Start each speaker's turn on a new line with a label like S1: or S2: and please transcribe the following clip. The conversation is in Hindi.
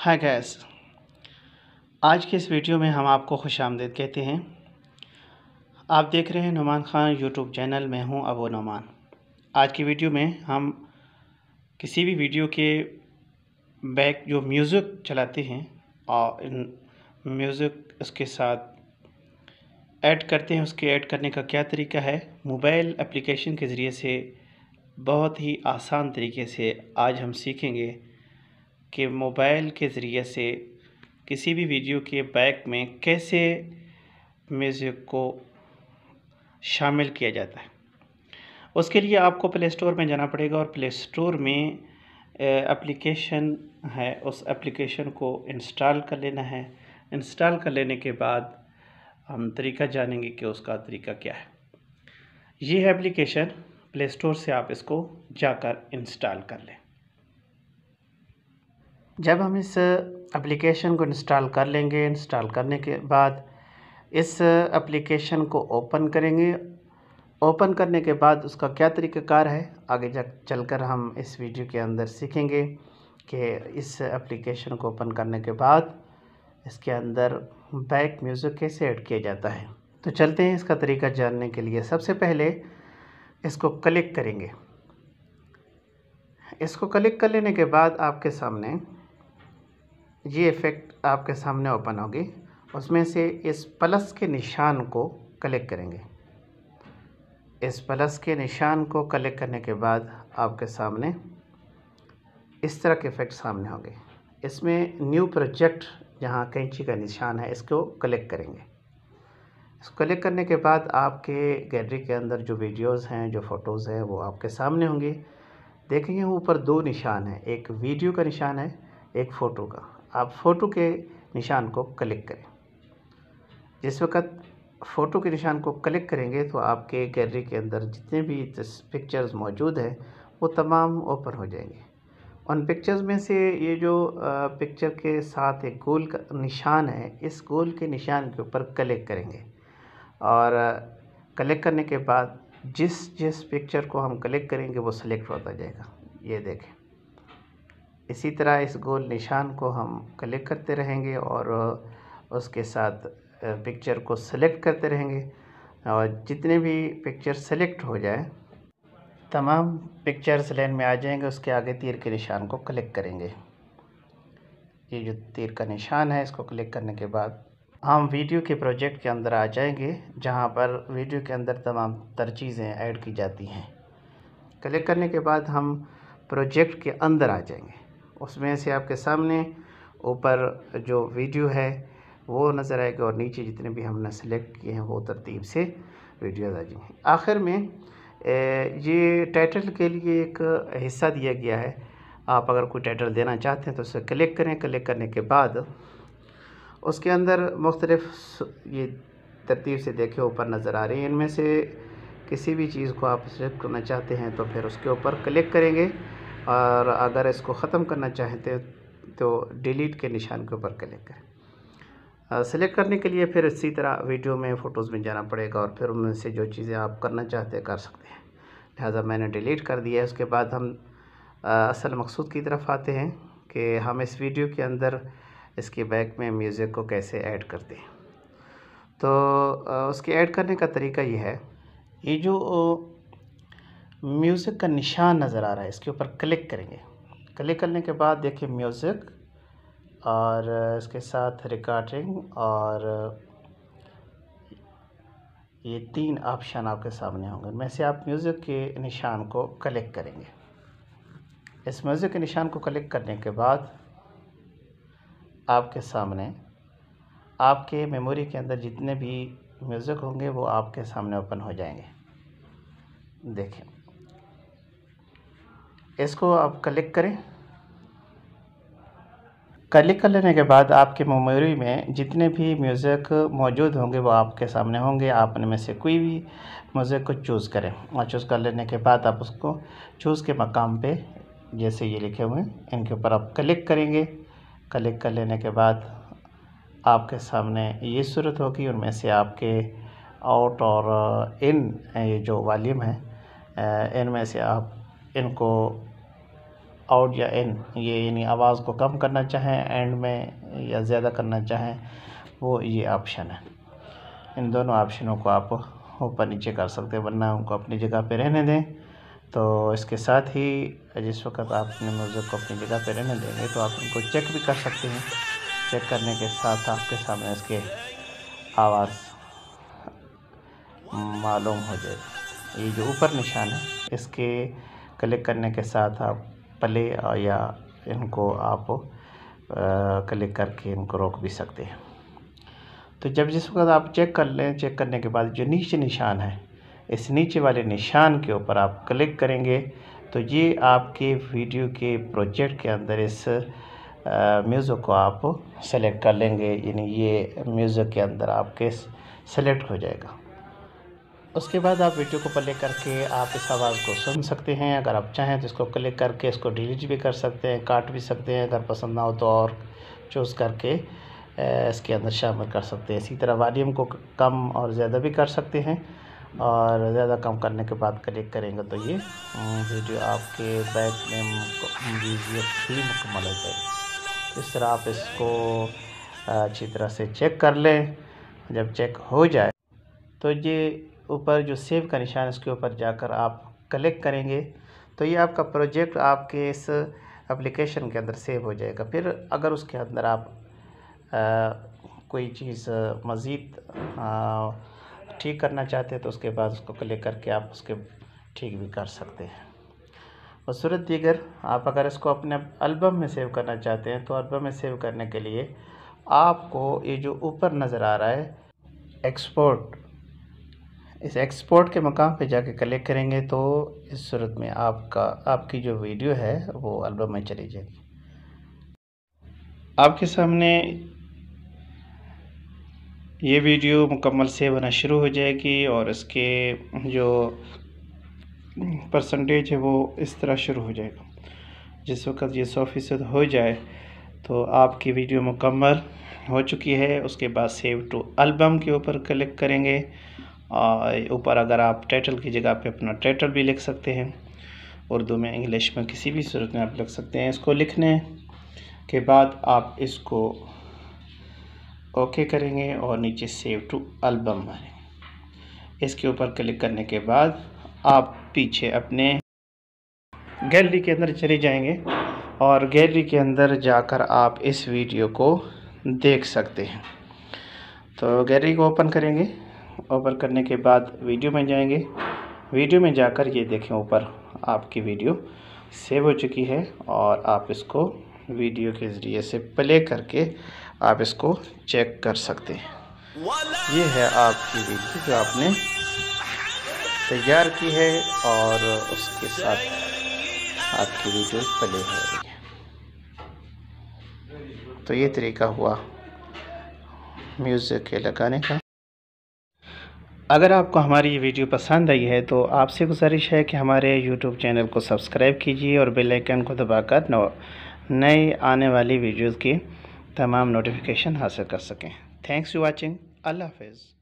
S1: हाय गैस आज के इस वीडियो में हम आपको खुश आमदेद कहते हैं आप देख रहे हैं नुमान खान यूट्यूब चैनल में हूं अबो नुमान आज की वीडियो में हम किसी भी वीडियो के बैक जो म्यूज़िक चलाते हैं और इन म्यूज़िक उसके साथ ऐड करते हैं उसके ऐड करने का क्या तरीका है मोबाइल एप्लीकेशन के ज़रिए से बहुत ही आसान तरीके से आज हम सीखेंगे कि मोबाइल के ज़रिए से किसी भी वीडियो के बैक में कैसे म्यूज़िक को शामिल किया जाता है उसके लिए आपको प्ले स्टोर में जाना पड़ेगा और प्ले स्टोर में एप्लीकेशन है उस एप्लीकेशन को इंस्टॉल कर लेना है इंस्टॉल कर लेने के बाद हम तरीका जानेंगे कि उसका तरीका क्या है ये एप्लीकेशन प्ले स्टोर से आप इसको जाकर इंस्टॉल कर लें जब हम इस एप्लीकेशन को इंस्टॉल कर लेंगे इंस्टॉल करने के बाद इस एप्लीकेशन को ओपन करेंगे ओपन करने के बाद उसका क्या तरीक़ाकार है आगे चल कर हम इस वीडियो के अंदर सीखेंगे कि इस एप्लीकेशन को ओपन करने के बाद इसके अंदर बैक म्यूज़िक कैसे ऐड किया जाता है तो चलते हैं इसका तरीका जानने के लिए सबसे पहले इसको क्लिक करेंगे इसको क्लिक कर लेने के बाद आपके सामने ये इफ़ेक्ट आपके सामने ओपन होगी उसमें से इस प्लस के निशान को कलेक्ट करेंगे इस प्लस के निशान को कलेक्ट करने के बाद आपके सामने इस तरह के इफ़ेक्ट सामने होंगे इसमें न्यू प्रोजेक्ट जहाँ कैंची का निशान है इसको कलेक्ट करेंगे इसको कलेक्ट करने के बाद आपके गैलरी के अंदर जो वीडियोस हैं जो फ़ोटोज़ हैं वो आपके सामने होंगे देखेंगे ऊपर दो निशान हैं एक वीडियो का निशान है एक फ़ोटो का आप फ़ोटो के निशान को क्लिक करें जिस वक्त फ़ोटो के निशान को क्लिक करेंगे तो आपके गैलरी के अंदर जितने भी पिक्चर्स मौजूद हैं वो तमाम ओपन हो जाएंगे उन पिक्चर्स में से ये जो पिक्चर के साथ एक गोल का निशान है इस गोल के निशान के ऊपर क्लिक करेंगे और क्लिक करने के बाद जिस जिस पिक्चर को हम क्लिक करेंगे वो सिलेक्ट होता जाएगा ये देखें इसी तरह इस गोल निशान को हम क्लिक करते रहेंगे और उसके साथ पिक्चर को सेलेक्ट करते रहेंगे और जितने भी पिक्चर सेलेक्ट हो जाए तमाम पिक्चर्स लेन में आ जाएंगे उसके आगे तीर के निशान को क्लिक करेंगे ये जो तीर का निशान है इसको क्लिक करने के बाद हम वीडियो के प्रोजेक्ट के अंदर आ जाएंगे जहाँ पर वीडियो के अंदर तमाम तर चीज़ें ऐड की जाती हैं क्लिक करने के बाद हम प्रोजेक्ट के अंदर आ जाएंगे उसमें से आपके सामने ऊपर जो वीडियो है वो नज़र आएगा और नीचे जितने भी हमने सेलेक्ट किए हैं वो तरतीब से वीडियोज़ आ जाएंगे आखिर में ये टाइटल के लिए एक हिस्सा दिया गया है आप अगर कोई टाइटल देना चाहते हैं तो उसे क्लिक करें क्लिक करने के बाद उसके अंदर मुख्तलिफ ये तरतीब से देखे ऊपर नज़र आ रही हैं इनमें से किसी भी चीज़ को आप सिलेक्ट करना चाहते हैं तो फिर उसके ऊपर क्लिक करेंगे और अगर इसको ख़त्म करना चाहते हैं तो डिलीट के निशान के ऊपर क्लिक करें सेलेक्ट करने के लिए फिर इसी तरह वीडियो में फ़ोटोज़ में जाना पड़ेगा और फिर उनमें से जो चीज़ें आप करना चाहते हैं कर सकते हैं लिहाजा मैंने डिलीट कर दिया है उसके बाद हम असल मकसूद की तरफ आते हैं कि हम इस वीडियो के अंदर इसके बैक में म्यूज़िक को कैसे ऐड करते हैं तो उसके ऐड करने का तरीका यह है ये जो म्यूज़िक का निशान नज़र आ रहा है इसके ऊपर क्लिक करेंगे क्लिक करने के बाद देखिए म्यूज़िक और इसके साथ रिकॉर्डिंग और ये तीन ऑप्शन आपके सामने होंगे मैं से आप म्यूज़िक के निशान को क्लिक करेंगे इस म्यूज़िक के निशान को क्लिक करने के बाद आपके सामने आपके मेमोरी के अंदर जितने भी म्यूज़िक होंगे वो आपके सामने ओपन हो जाएंगे देखें इसको आप क्लिक करें क्लिक कर लेने के बाद आपके मेमोरी में जितने भी म्यूज़िक मौजूद होंगे वो आपके सामने होंगे आप उनमें से कोई भी म्यूज़िक को चूज़ करें और चूज़ कर लेने के बाद आप उसको चूज़ के मकाम पे जैसे ये लिखे हुए हैं इनके ऊपर आप क्लिक करेंगे क्लिक कर लेने के बाद आपके सामने ये सूरत होगी उनमें से आपके आउट और इन ये जो वालीम है इनमें से आप इनको आउट या इन ये यानी आवाज़ को कम करना चाहें एंड में या ज़्यादा करना चाहें वो ये ऑप्शन है इन दोनों ऑप्शनों को आप ऊपर नीचे कर सकते हैं वरना उनको अपनी जगह पर रहने दें तो इसके साथ ही जिस वक्त आप अपने म्यूज़िक को अपनी जगह पर रहने देंगे तो आप उनको चेक भी कर सकते हैं चेक करने के साथ आपके सामने इसके आवाज़ मालूम हो जाएगी ये जो ऊपर निशान है इसके क्लिक करने के साथ आप प्ले या इनको आप क्लिक करके इनको रोक भी सकते हैं तो जब जिस वक्त आप चेक कर लें चेक करने के बाद जो नीचे निशान है इस नीचे वाले निशान के ऊपर आप क्लिक करेंगे तो ये आपके वीडियो के प्रोजेक्ट के अंदर इस म्यूज़िक को आप सेलेक्ट कर लेंगे यानी ये म्यूज़िक के अंदर आपके सेलेक्ट हो जाएगा उसके बाद आप वीडियो को प्ले करके आप इस आवाज़ को सुन सकते हैं अगर आप चाहें तो इसको क्लिक करके इसको डिलीट भी कर सकते हैं काट भी सकते हैं अगर पसंद ना हो तो और चूज़ करके इसके अंदर शामिल कर सकते हैं इसी तरह वालीम को कम और ज़्यादा भी कर सकते हैं और ज़्यादा कम करने के बाद क्लिक करेंगे तो ये वीडियो आपके बैक में ही मुकम्मल हो जाएगी इस तरह आप इसको अच्छी तरह से चेक कर लें जब चेक हो जाए तो ये ऊपर जो सेव का निशान है उसके ऊपर जाकर आप कलेक्ट करेंगे तो ये आपका प्रोजेक्ट आपके इस एप्लीकेशन के अंदर सेव हो जाएगा फिर अगर उसके अंदर आप आ, कोई चीज़ मज़ीद ठीक करना चाहते हैं तो उसके बाद उसको क्लिक करके आप उसके ठीक भी कर सकते हैं और सूरत दीगर आप अगर इसको अपने एल्बम में सेव करना चाहते हैं तो एल्बम में सेव करने के लिए आपको ये जो ऊपर नज़र आ रहा है एक्सपोर्ट इस एक्सपोर्ट के मकाम पे जाके कलेक्ट करेंगे तो इस सूरत में आपका आपकी जो वीडियो है वो एल्बम में चली जाएगी आपके सामने ये वीडियो मुकम्मल से बना शुरू हो जाएगी और इसके जो परसेंटेज है वो इस तरह शुरू हो जाएगा जिस वक्त ये सौ फीसद हो जाए तो आपकी वीडियो मुकम्मल हो चुकी है उसके बाद सेव टू एल्बम के ऊपर क्लिक करेंगे ऊपर अगर आप टाइटल की जगह पे अपना टाइटल भी लिख सकते हैं उर्दू में इंग्लिश में किसी भी सूरत में आप लिख सकते हैं इसको लिखने के बाद आप इसको ओके करेंगे और नीचे सेव टू अल्बम मारेंगे इसके ऊपर क्लिक करने के बाद आप पीछे अपने गैलरी के अंदर चले जाएंगे और गैलरी के अंदर जाकर आप इस वीडियो को देख सकते हैं तो गैलरी को ओपन करेंगे ओपन करने के बाद वीडियो में जाएंगे वीडियो में जाकर ये देखें ऊपर आपकी वीडियो सेव हो चुकी है और आप इसको वीडियो के ज़रिए से प्ले करके आप इसको चेक कर सकते हैं ये है आपकी वीडियो जो आपने तैयार की है और उसके साथ आपकी वीडियो प्ले हो रही है तो ये तरीका हुआ म्यूज़िक के लगाने का अगर आपको हमारी ये वीडियो पसंद आई है तो आपसे गुजारिश है कि हमारे यूट्यूब चैनल को सब्सक्राइब कीजिए और बेल आइकन को दबाकर नए आने वाली वीडियोस की तमाम नोटिफिकेशन हासिल कर सकें थैंक्स यू वाचिंग अल्लाह हाफिज़